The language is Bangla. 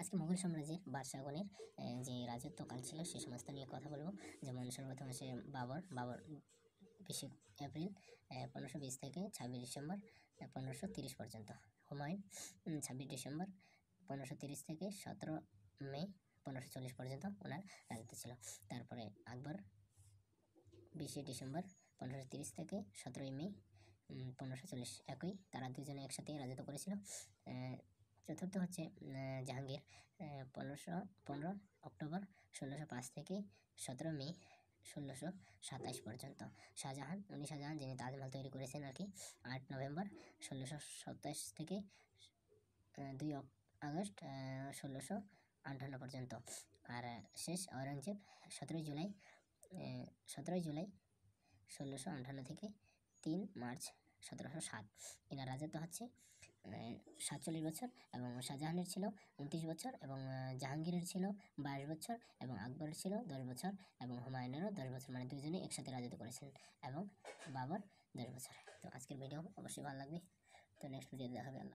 আজকে মুঘল সাম্রাজ্যের বাদশাহগণের যে রাজত্বকাল ছিল সে সমস্ত নিয়ে কথা বলবো যেমন সর্বপ্রথম আছে বাবর বাবর বিশে এপ্রিল পনেরোশো বিশ থেকে ছাব্বিশ ডিসেম্বর পনেরোশো তিরিশ পর্যন্ত হুমায়ুন ছাব্বিশ ডিসেম্বর পনেরোশো তিরিশ থেকে সতেরো মে পনেরোশো চল্লিশ পর্যন্ত ওনার রাজত্ব ছিল তারপরে আকবর বিশে ডিসেম্বর পনেরোশো তিরিশ থেকে সতেরোই মে পনেরোশো চল্লিশ একই তারা দুজনে একসাথে রাজত্ব করেছিল চতুর্থ হচ্ছে জাহাঙ্গীর পনেরোশো পনেরো অক্টোবর ষোলোশো পাঁচ থেকে সতেরো মে ষোলোশো সাতাশ পর্যন্ত শাহজাহান উনি শাহজাহান যিনি তাজমহল তৈরি করেছেন আর কি আট নভেম্বর ষোলোশো সাতাশ থেকে দুই আগস্ট ষোলোশো আটান্ন পর্যন্ত আর শেষ ঔরঙ্গজেব সতেরোই জুলাই সতেরোই জুলাই ষোলোশো আটান্ন থেকে তিন মার্চ সতেরোশো সাত এনার রাজত্ব হচ্ছে সাতচল্লিশ বছর এবং শাহজাহানের ছিল উনত্রিশ বছর এবং জাহাঙ্গীরের ছিল বাইশ বছর এবং আকবরের ছিল দশ বছর এবং হুমায়ুনেরও দশ বছর মানে দুজনে একসাথে রাজত্ব করেছিলেন এবং বাবর দশ বছর তো আজকের ভিডিও অবশ্যই ভালো লাগবে তো নেক্সট ভিডিও দেখা হবে